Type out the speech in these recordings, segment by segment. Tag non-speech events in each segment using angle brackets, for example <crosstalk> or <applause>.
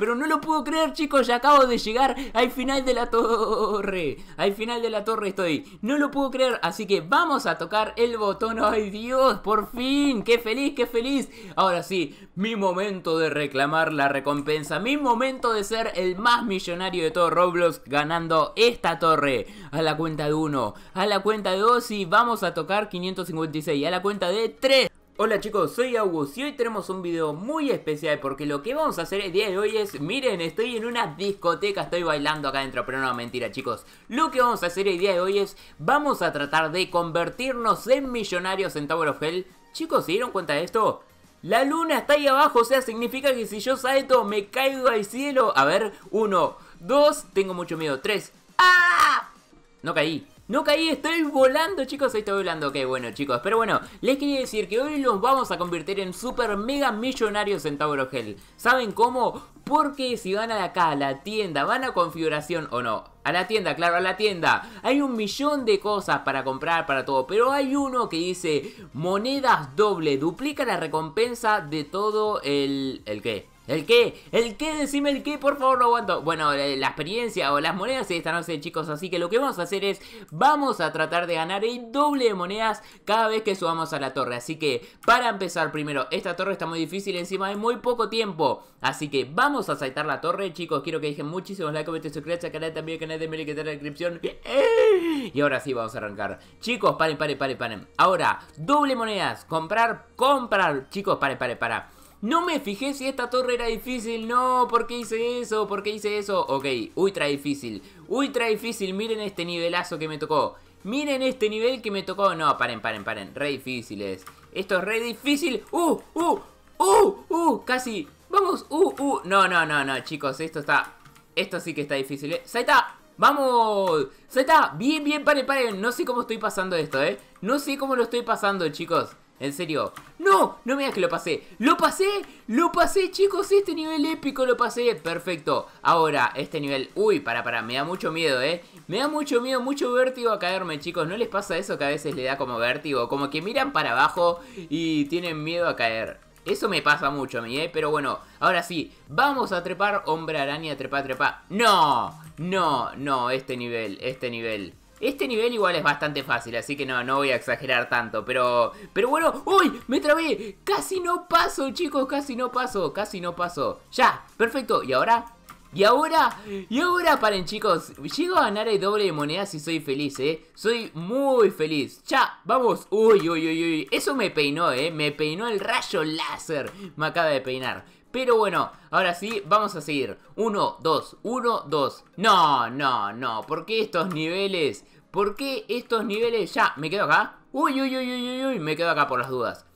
Pero no lo puedo creer chicos, ya acabo de llegar al final de la torre Al final de la torre estoy, no lo puedo creer Así que vamos a tocar el botón, ¡ay Dios! ¡Por fin! ¡Qué feliz, qué feliz! Ahora sí, mi momento de reclamar la recompensa Mi momento de ser el más millonario de todo Roblox Ganando esta torre A la cuenta de 1, a la cuenta de 2 Y vamos a tocar 556 A la cuenta de 3 Hola chicos, soy August y hoy tenemos un video muy especial porque lo que vamos a hacer el día de hoy es, miren, estoy en una discoteca, estoy bailando acá adentro, pero no, mentira chicos. Lo que vamos a hacer el día de hoy es, vamos a tratar de convertirnos en millonarios en Tower of Hell. Chicos, ¿se dieron cuenta de esto? La luna está ahí abajo, o sea, significa que si yo salto me caigo al cielo. A ver, uno, dos, tengo mucho miedo, tres. ¡Ah! No caí. No caí, estoy volando chicos, estoy volando, ok bueno chicos Pero bueno, les quería decir que hoy los vamos a convertir en super mega millonarios en Tower Hell ¿Saben cómo? Porque si van a acá a la tienda, van a configuración o no a la tienda, claro, a la tienda. Hay un millón de cosas para comprar, para todo. Pero hay uno que dice monedas doble. Duplica la recompensa de todo el... ¿El qué? ¿El qué? ¿El qué? Decime el qué, por favor, no aguanto. Bueno, la experiencia o las monedas esta noche, chicos. Así que lo que vamos a hacer es, vamos a tratar de ganar el doble de monedas cada vez que subamos a la torre. Así que, para empezar primero, esta torre está muy difícil, encima hay muy poco tiempo. Así que vamos a saltar la torre, chicos. Quiero que dejen muchísimos likes, comenten, suscríbanse al canal, también canal de Meli que está en la descripción. ¡Eh! Y ahora sí, vamos a arrancar. Chicos, paren, paren, paren, paren. Ahora, doble monedas, comprar, comprar. Chicos, paren, paren, paren. No me fijé si esta torre era difícil. No, ¿por qué hice eso? ¿Por qué hice eso? Ok, ultra difícil. Ultra difícil. Miren este nivelazo que me tocó. Miren este nivel que me tocó. No, paren, paren, paren. Re difíciles. Esto es re difícil. ¡Uh! ¡Uh! ¡Uh! ¡Uh! Casi. Vamos. ¡Uh! ¡Uh! No, no, no, no, chicos. Esto está... Esto sí que está difícil. ¿eh? ¡Saita! ¡Vamos! ¡Saita! Bien, bien, paren, paren. No sé cómo estoy pasando esto, ¿eh? No sé cómo lo estoy pasando, chicos. En serio. ¡No! No me digas que lo pasé. ¡Lo pasé! ¡Lo pasé, chicos! Este nivel épico lo pasé. Perfecto. Ahora, este nivel... Uy, para, para. Me da mucho miedo, ¿eh? Me da mucho miedo, mucho vértigo a caerme, chicos. ¿No les pasa eso que a veces le da como vértigo? Como que miran para abajo y tienen miedo a caer. Eso me pasa mucho a mí, ¿eh? Pero bueno, ahora sí, vamos a trepar, hombre araña, trepa, trepa. ¡No! No, no, este nivel, este nivel. Este nivel igual es bastante fácil, así que no, no voy a exagerar tanto, pero... Pero bueno, ¡uy! ¡Me trabé! ¡Casi no paso, chicos! ¡Casi no paso! ¡Casi no paso! ¡Ya! ¡Perfecto! Y ahora... Y ahora, y ahora paren chicos, llego a ganar el doble de monedas y soy feliz, eh Soy muy feliz, ya, vamos, uy, uy, uy, uy Eso me peinó, eh, me peinó el rayo láser Me acaba de peinar pero bueno, ahora sí, vamos a seguir. Uno, dos. Uno, dos. No, no, no. ¿Por qué estos niveles? ¿Por qué estos niveles? Ya, me quedo acá. Uy, uy, uy, uy, uy, me quedo acá por las dudas.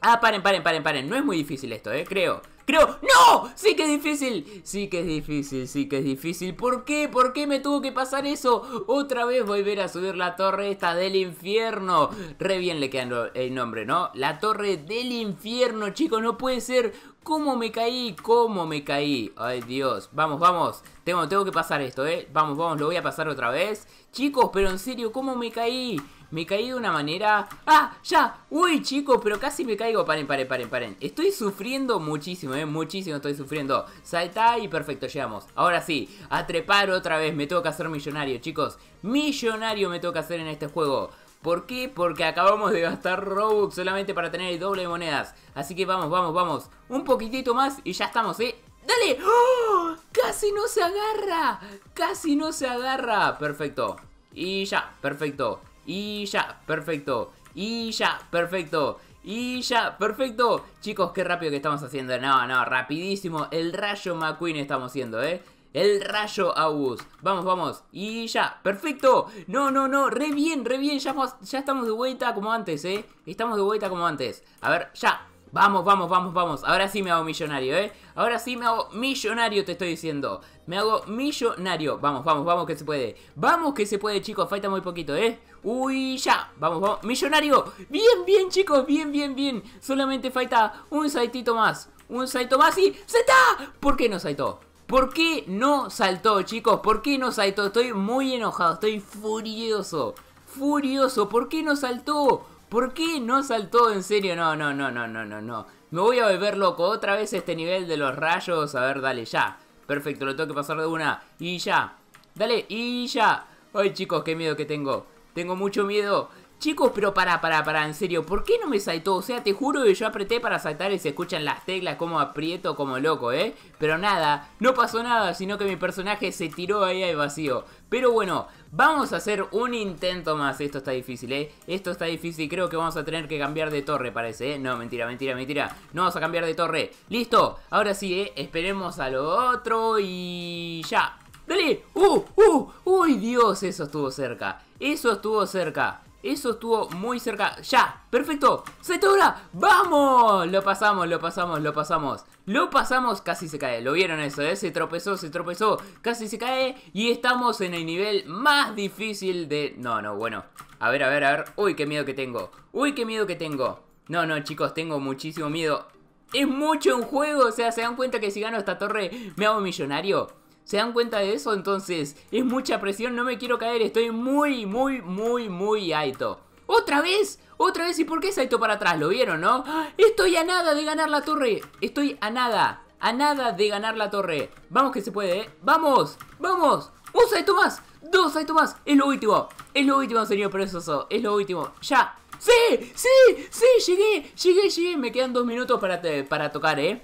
Ah, paren, paren, paren, paren. No es muy difícil esto, ¿eh? Creo. Creo. ¡No! Sí que es difícil. Sí que es difícil, sí que es difícil. ¿Por qué? ¿Por qué me tuvo que pasar eso? Otra vez volver a subir la torre esta del infierno. Re bien le queda el nombre, ¿no? La torre del infierno, chicos. No puede ser. ¿Cómo me caí? ¿Cómo me caí? Ay, Dios. Vamos, vamos. Tengo, tengo que pasar esto, ¿eh? Vamos, vamos. Lo voy a pasar otra vez. Chicos, pero en serio, ¿cómo me caí? Me caí de una manera... ¡Ah! ¡Ya! ¡Uy, chicos! Pero casi me caigo. Paren, paren, paren, paren. Estoy sufriendo muchísimo, ¿eh? Muchísimo estoy sufriendo. Saltá y perfecto, llegamos. Ahora sí, a trepar otra vez. Me tengo que hacer millonario, chicos. Millonario me tengo que hacer en este juego. ¿Por qué? Porque acabamos de gastar Robux solamente para tener el doble monedas. Así que vamos, vamos, vamos. Un poquitito más y ya estamos, ¿eh? ¡Dale! ¡Oh! ¡Casi no se agarra! ¡Casi no se agarra! Perfecto. Y ya, perfecto. Y ya, perfecto. Y ya, perfecto. Y ya, perfecto. Chicos, qué rápido que estamos haciendo. No, no, rapidísimo. El rayo McQueen estamos haciendo, ¿eh? El rayo Agus. Vamos, vamos. Y ya. Perfecto. No, no, no. Re bien, re bien. Ya, estamos de vuelta como antes, ¿eh? Estamos de vuelta como antes. A ver, ya. Vamos, vamos, vamos, vamos. Ahora sí me hago millonario, ¿eh? Ahora sí me hago millonario, te estoy diciendo. Me hago millonario. Vamos, vamos, vamos que se puede. Vamos que se puede, chicos. Falta muy poquito, ¿eh? Uy, ya. Vamos, vamos. Millonario. Bien, bien, chicos. Bien, bien, bien. Solamente falta un saltito más. Un Saito más y... ¡Se está! ¿Por qué no saltó? ¿Por qué no saltó, chicos? ¿Por qué no saltó? Estoy muy enojado, estoy furioso. Furioso, ¿por qué no saltó? ¿Por qué no saltó? En serio, no, no, no, no, no, no, no. Me voy a volver loco otra vez este nivel de los rayos. A ver, dale, ya. Perfecto, lo tengo que pasar de una. Y ya. Dale, y ya. Ay, chicos, qué miedo que tengo. Tengo mucho miedo. Chicos, pero para, para, para, en serio, ¿por qué no me saltó? O sea, te juro que yo apreté para saltar y se escuchan las teclas como aprieto, como loco, ¿eh? Pero nada, no pasó nada, sino que mi personaje se tiró ahí al vacío. Pero bueno, vamos a hacer un intento más. Esto está difícil, ¿eh? Esto está difícil, creo que vamos a tener que cambiar de torre, parece, ¿eh? No, mentira, mentira, mentira. No vamos a cambiar de torre. Listo, ahora sí, ¿eh? Esperemos a lo otro y ya. ¡Dale! ¡Uh! ¡Uh! ¡Uy, Dios! Eso estuvo cerca. Eso estuvo cerca. Eso estuvo muy cerca. ¡Ya! ¡Perfecto! se toca ¡Vamos! Lo pasamos, lo pasamos, lo pasamos. Lo pasamos, casi se cae. Lo vieron eso, ¿eh? Se tropezó, se tropezó. Casi se cae. Y estamos en el nivel más difícil de... No, no, bueno. A ver, a ver, a ver. Uy, qué miedo que tengo. Uy, qué miedo que tengo. No, no, chicos, tengo muchísimo miedo. Es mucho en juego. O sea, ¿se dan cuenta que si gano esta torre me hago millonario? ¿Se dan cuenta de eso? Entonces, es mucha presión, no me quiero caer, estoy muy, muy, muy, muy alto. ¡Otra vez! ¡Otra vez! ¿Y por qué es alto para atrás? ¿Lo vieron, no? ¡Ah! ¡Estoy a nada de ganar la torre! ¡Estoy a nada! ¡A nada de ganar la torre! ¡Vamos que se puede, eh! ¡Vamos! ¡Vamos! ¡Un salto más! ¡Dos salto más! ¡Es lo último! ¡Es lo último, señor eso ¡Es lo último! ¡Ya! ¡Sí! ¡Sí! ¡Sí! ¡Llegué! ¡Llegué! ¡Llegué! Me quedan dos minutos para, para tocar, eh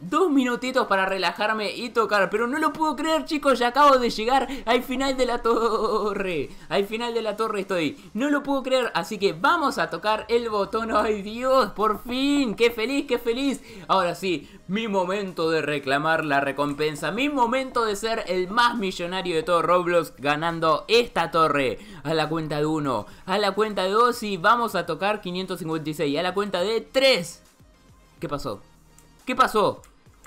dos minutitos para relajarme y tocar. Pero no lo puedo creer, chicos. Ya acabo de llegar al final de la torre. Al final de la torre estoy. No lo puedo creer. Así que vamos a tocar el botón. ¡Ay, Dios! ¡Por fin! ¡Qué feliz, qué feliz! Ahora sí, mi momento de reclamar la recompensa. Mi momento de ser el más millonario de todo Roblox ganando esta torre. A la cuenta de uno. A la cuenta de dos. y vamos a tocar 556. A la cuenta de tres. ¿Qué pasó? ¿Qué pasó?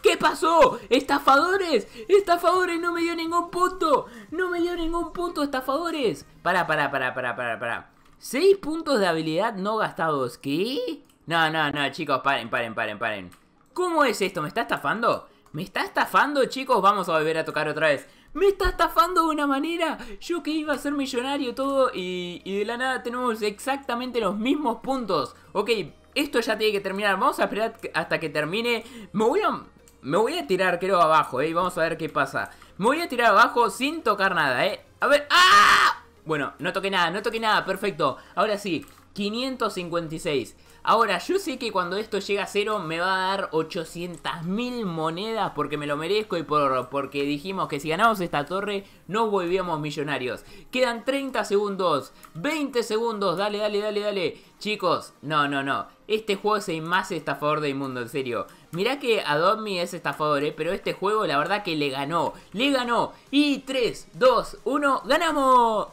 ¿Qué pasó? ¡Estafadores! ¡Estafadores! ¡No me dio ningún punto! ¡No me dio ningún punto, estafadores! Para, para, para, para, para, para. Seis puntos de habilidad no gastados. ¿Qué? No, no, no, chicos, paren, paren, paren, paren. ¿Cómo es esto? ¿Me está estafando? ¿Me está estafando, chicos? Vamos a volver a tocar otra vez. Me está estafando de una manera. Yo que iba a ser millonario todo y, y, de la nada tenemos exactamente los mismos puntos. Ok, esto ya tiene que terminar. Vamos a esperar hasta que termine. Me voy a... Me voy a tirar, creo, abajo, ¿eh? vamos a ver qué pasa. Me voy a tirar abajo sin tocar nada, ¿eh? A ver... ¡Ah! Bueno, no toqué nada, no toqué nada, perfecto. Ahora sí, 556. Ahora, yo sé que cuando esto llega a cero me va a dar 800.000 monedas porque me lo merezco y por, porque dijimos que si ganamos esta torre no volvíamos millonarios. Quedan 30 segundos, 20 segundos, dale, dale, dale, dale. Chicos, no, no, no. Este juego es el más estafador del mundo, en serio. Mirá que Adobe es estafador, eh, pero este juego la verdad que le ganó. Le ganó. Y 3, 2, 1, ganamos.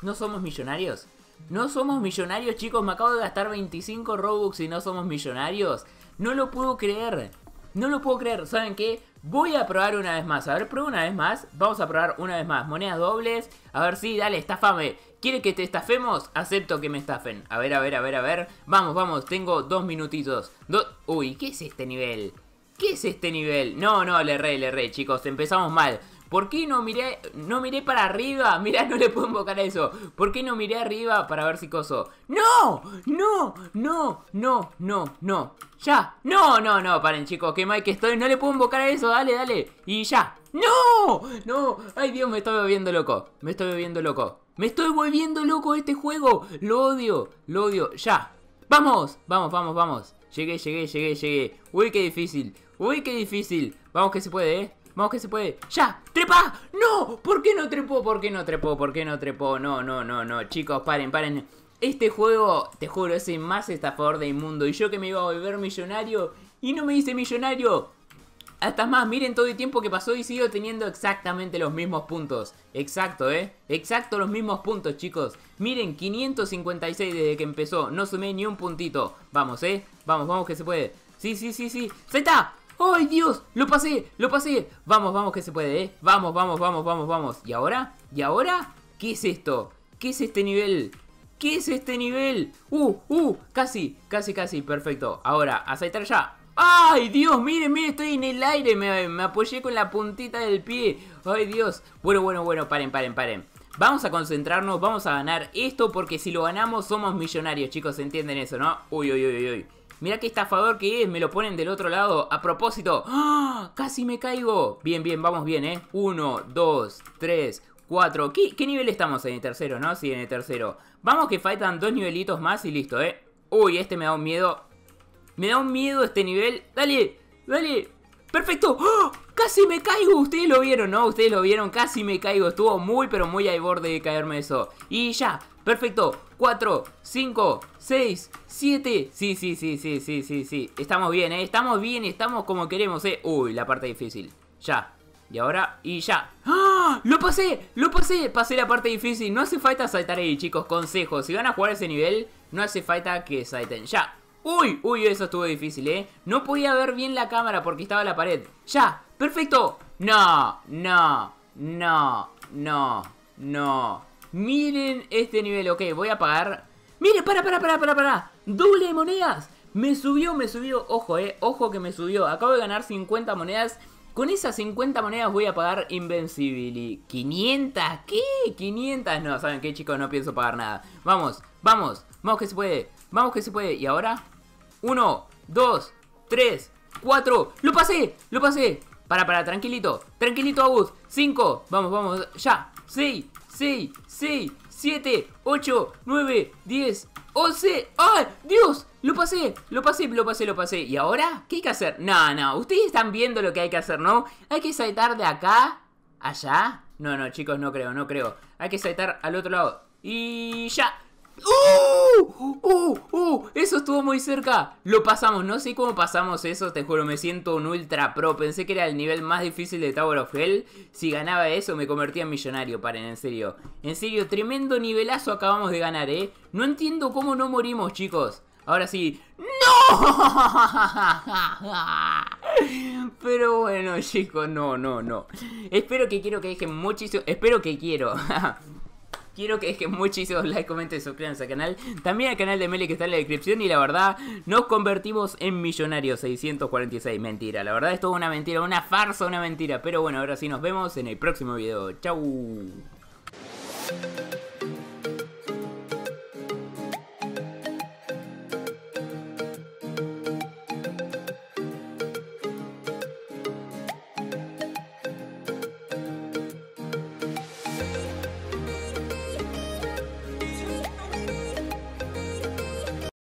¿No somos millonarios? No somos millonarios, chicos. Me acabo de gastar 25 Robux y no somos millonarios. No lo puedo creer. No lo puedo creer. ¿Saben qué? Voy a probar una vez más. A ver, prueba una vez más. Vamos a probar una vez más. Monedas dobles. A ver, si, dale, estafame. ¿Quiere que te estafemos? Acepto que me estafen. A ver, a ver, a ver, a ver. Vamos, vamos. Tengo dos minutitos. Uy, ¿qué es este nivel? ¿Qué es este nivel? No, no, le re, le re chicos. Empezamos mal. ¿Por qué no miré, no miré para arriba? <laughs> Mirá, no le puedo invocar a eso. ¿Por qué no miré arriba para ver si coso? ¡No! ¡No! ¡No! ¡No! ¡No! ¡No! ¡Ya! ¡No! ¡No! ¡No! Paren, chicos, qué mal que estoy. No le puedo invocar a eso. Dale, dale. Y ya. ¡No! ¡No! ¡Ay, Dios! Me estoy volviendo loco. Me estoy volviendo loco. Me estoy volviendo loco este juego. Lo odio. Lo odio. Ya. ¡Vamos! Vamos, vamos, vamos. Llegué, llegué, llegué, llegué. Uy, qué difícil. Uy, qué difícil. Vamos que se puede, ¿eh? Vamos que se puede. ¡Ya! ¡Trepa! ¡No! ¿Por qué no trepó? ¿Por qué no trepó? ¿Por qué no trepó? No, no, no, no. Chicos, paren, paren. Este juego, te juro, es el más estafador del mundo. Y yo que me iba a volver millonario y no me hice millonario. Hasta más, miren todo el tiempo que pasó y sigo teniendo exactamente los mismos puntos. Exacto, ¿eh? Exacto los mismos puntos, chicos. Miren, 556 desde que empezó. No sumé ni un puntito. Vamos, ¿eh? Vamos, vamos que se puede. Sí, sí, sí, sí. ¡Se ¡Ay, Dios! ¡Lo pasé! ¡Lo pasé! Vamos, vamos, que se puede, ¿eh? Vamos, vamos, vamos, vamos, vamos. ¿Y ahora? ¿Y ahora? ¿Qué es esto? ¿Qué es este nivel? ¿Qué es este nivel? ¡Uh, uh! Casi, casi, casi, perfecto. Ahora, aceitar ya. ¡Ay, Dios! Miren, miren, estoy en el aire. Me, apoyé con la puntita del pie. ¡Ay, Dios! Bueno, bueno, bueno, paren, paren, paren. Vamos a concentrarnos, vamos a ganar esto porque si lo ganamos somos millonarios, chicos, entienden eso, ¿no? Uy, uy, uy, uy. Mirá qué estafador que es, me lo ponen del otro lado. A propósito, ¡Ah! casi me caigo. Bien, bien, vamos bien, ¿eh? Uno, dos, tres, cuatro. ¿Qué, nivel estamos en el tercero, no? Sí, en el tercero. Vamos que faltan dos nivelitos más y listo, ¿eh? Uy, este me da un miedo. Me da un miedo este nivel. ¡Dale! ¡Dale! ¡Perfecto! ¡Ah! ¡Casi me caigo! Ustedes lo vieron, ¿no? Ustedes lo vieron, casi me caigo. Estuvo muy, pero muy al borde de caerme eso. Y ya, Perfecto. 4, 5, 6, 7. Sí, sí, sí, sí, sí, sí, sí. Estamos bien, ¿eh? Estamos bien, estamos como queremos, ¿eh? Uy, la parte difícil. Ya. Y ahora, y ya. ¡Ah! ¡Lo pasé! ¡Lo pasé! Pasé la parte difícil. No hace falta saltar ahí, chicos. Consejo. Si van a jugar ese nivel, no hace falta que salten. Ya. Uy, uy, eso estuvo difícil, ¿eh? No podía ver bien la cámara porque estaba la pared. ¡Ya! ¡Perfecto! No, no, no, no, no. Miren este nivel, ok, voy a pagar. Miren, para, para, para, para, para. Doble monedas. Me subió, me subió. Ojo, eh. Ojo que me subió. Acabo de ganar 50 monedas. Con esas 50 monedas voy a pagar Invencibility. ¿500? ¿Qué? ¿500? No, ¿saben qué, chicos? No pienso pagar nada. Vamos, vamos. Vamos que se puede. Vamos que se puede. ¿Y ahora? 1, 2, 3, 4. ¡Lo pasé! ¡Lo pasé! Para, para, tranquilito. Tranquilito, Agus. 5. Vamos, vamos. Ya. 6, 6, 6, 7, 8, 9, 10, 11. ¡Ay, Dios! Lo pasé, lo pasé, lo pasé, lo pasé. ¿Y ahora? ¿Qué hay que hacer? No, no, ustedes están viendo lo que hay que hacer, ¿no? Hay que saltar de acá, allá. No, no, chicos, no creo, no creo. Hay que saltar al otro lado. Y ya. ¡Uh! ¡Uh! ¡Uh! Eso estuvo muy cerca. Lo pasamos. No sé cómo pasamos eso. Te juro, me siento un ultra pro. Pensé que era el nivel más difícil de Tower of Hell. Si ganaba eso, me convertía en millonario. Paren, en serio. En serio, tremendo nivelazo acabamos de ganar, ¿eh? No entiendo cómo no morimos, chicos. Ahora sí. ¡No! <laughs> Pero bueno, chicos, no, no, no. Espero que quiero que dejen muchísimo. Espero que quiero. <laughs> Quiero que dejen muchísimos likes, comenten, suscribanse al canal. También al canal de Meli que está en la descripción. Y la verdad, nos convertimos en millonarios 646. Mentira, la verdad, es todo una mentira, una farsa, una mentira. Pero bueno, ahora sí nos vemos en el próximo video. Chau.